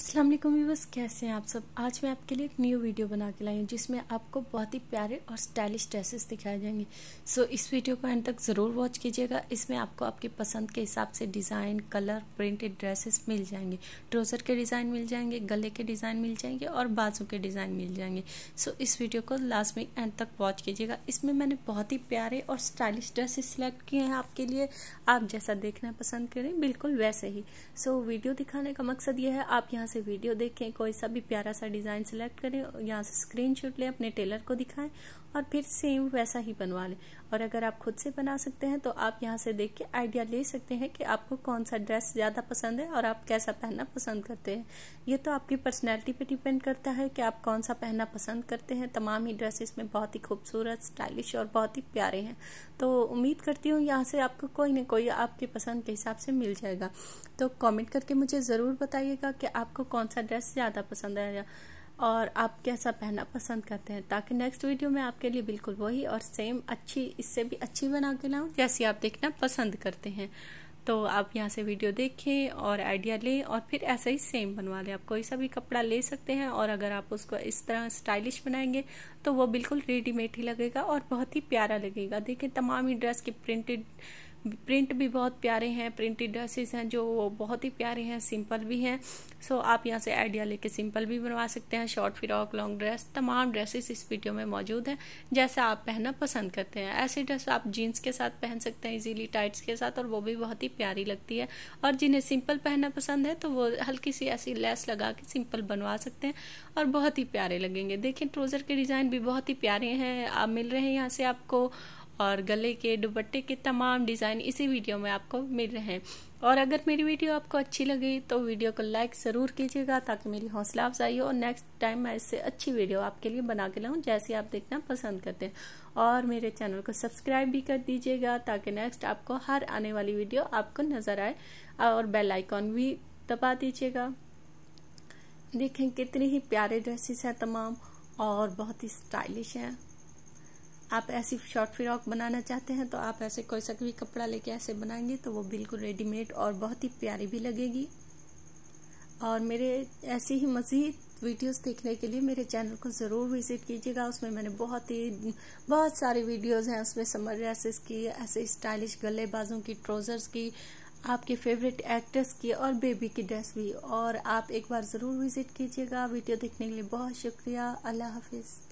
अस्सलाम वालेकुम व्यूवर्स कैसे हैं आप सब आज मैं आपके लिए एक न्यू वीडियो बना के लाई हूँ जिसमें आपको बहुत ही प्यारे और स्टाइलिश ड्रेसेस दिखाए जाएंगे सो so, इस वीडियो को एंड तक ज़रूर वॉच कीजिएगा इसमें आपको आपकी पसंद के हिसाब से डिज़ाइन कलर प्रिंटेड ड्रेसेस मिल जाएंगे ट्रोज़र के डिज़ाइन मिल जाएंगे गले के डिज़ाइन मिल जाएंगे और बाजू के डिज़ाइन मिल जाएंगे सो so, इस वीडियो को लास्ट में एंड तक वॉच कीजिएगा इसमें मैंने बहुत ही प्यारे और स्टाइलिश ड्रेसेस सिलेक्ट किए हैं आपके लिए आप जैसा देखना पसंद करें बिल्कुल वैसे ही सो वीडियो दिखाने का मकसद ये है आप यहाँ से वीडियो देखें कोई सा भी प्यारा सा डिज़ाइन सेलेक्ट करें यहाँ से स्क्रीन लें अपने टेलर को दिखाएं और फिर सेम वैसा ही बनवा लें और अगर आप खुद से बना सकते हैं तो आप यहाँ से देख के आइडिया ले सकते हैं कि आपको कौन सा ड्रेस ज़्यादा पसंद है और आप कैसा पहनना पसंद करते हैं ये तो आपकी पर्सनैलिटी पर डिपेंड करता है कि आप कौन सा पहनना पसंद करते हैं तमाम ही ड्रेसेस में बहुत ही खूबसूरत स्टाइलिश और बहुत ही प्यारे हैं तो उम्मीद करती हूँ यहाँ से आपको कोई ना कोई आपकी पसंद के हिसाब से मिल जाएगा तो कॉमेंट करके मुझे ज़रूर बताइएगा कि आपको आपको कौन सा ड्रेस ज़्यादा पसंद आया और आप कैसा पहनना पसंद करते हैं ताकि नेक्स्ट वीडियो में आपके लिए बिल्कुल वही और सेम अच्छी इससे भी अच्छी बना के लाऊं जैसी आप देखना पसंद करते हैं तो आप यहाँ से वीडियो देखें और आइडिया लें और फिर ऐसा ही सेम बनवा लें आप कोई सा भी कपड़ा ले सकते हैं और अगर आप उसको इस तरह स्टाइलिश बनाएंगे तो वो बिल्कुल रेडीमेड ही लगेगा और बहुत ही प्यारा लगेगा देखें तमाम ही ड्रेस की प्रिंटेड प्रिंट भी बहुत प्यारे हैं प्रिंटेड ड्रेसेस हैं जो वो बहुत ही प्यारे हैं सिंपल भी हैं सो आप यहाँ से आइडिया लेके सिंपल भी बनवा सकते हैं शॉर्ट फ्रॉक लॉन्ग ड्रेस तमाम ड्रेसेस इस वीडियो में मौजूद हैं जैसा आप पहनना पसंद करते हैं ऐसे ड्रेस आप जीन्स के साथ पहन सकते हैं इजीली टाइट्स के साथ और वो भी बहुत ही प्यारी लगती है और जिन्हें सिंपल पहनना पसंद है तो वो हल्की सी ऐसी लेस लगा के सिंपल बनवा सकते हैं और बहुत ही प्यारे लगेंगे देखिए ट्रोज़र के डिज़ाइन भी बहुत ही प्यारे हैं आप मिल रहे हैं यहाँ से आपको और गले के दुपट्टे के तमाम डिज़ाइन इसी वीडियो में आपको मिल रहे हैं और अगर मेरी वीडियो आपको अच्छी लगी तो वीडियो को लाइक ज़रूर कीजिएगा ताकि मेरी हौसला अफजाई हो और नेक्स्ट टाइम मैं इससे अच्छी वीडियो आपके लिए बना के लाऊं जैसे आप देखना पसंद करते हैं और मेरे चैनल को सब्सक्राइब भी कर दीजिएगा ताकि नेक्स्ट आपको हर आने वाली वीडियो आपको नज़र आए और बेल आइकॉन भी दबा दीजिएगा देखें कितनी ही प्यारे ड्रेसेस हैं तमाम और बहुत ही स्टाइलिश हैं आप ऐसी शॉर्ट फ्रॉक बनाना चाहते हैं तो आप ऐसे कोई सा भी कपड़ा लेके ऐसे बनाएंगे तो वो बिल्कुल रेडीमेड और बहुत ही प्यारी भी लगेगी और मेरे ऐसी ही मज़ीद वीडियोस देखने के लिए मेरे चैनल को ज़रूर विज़िट कीजिएगा उसमें मैंने बहुत ही बहुत सारी वीडियोस हैं उसमें समर ड्रेसेस की ऐसे स्टाइलिश गले बाजों की ट्रोज़र्स की आपके फेवरेट एक्ट्रेस की और बेबी की ड्रेस भी और आप एक बार ज़रूर विज़िट कीजिएगा वीडियो देखने के लिए बहुत शुक्रिया अल्लाह हाफिज़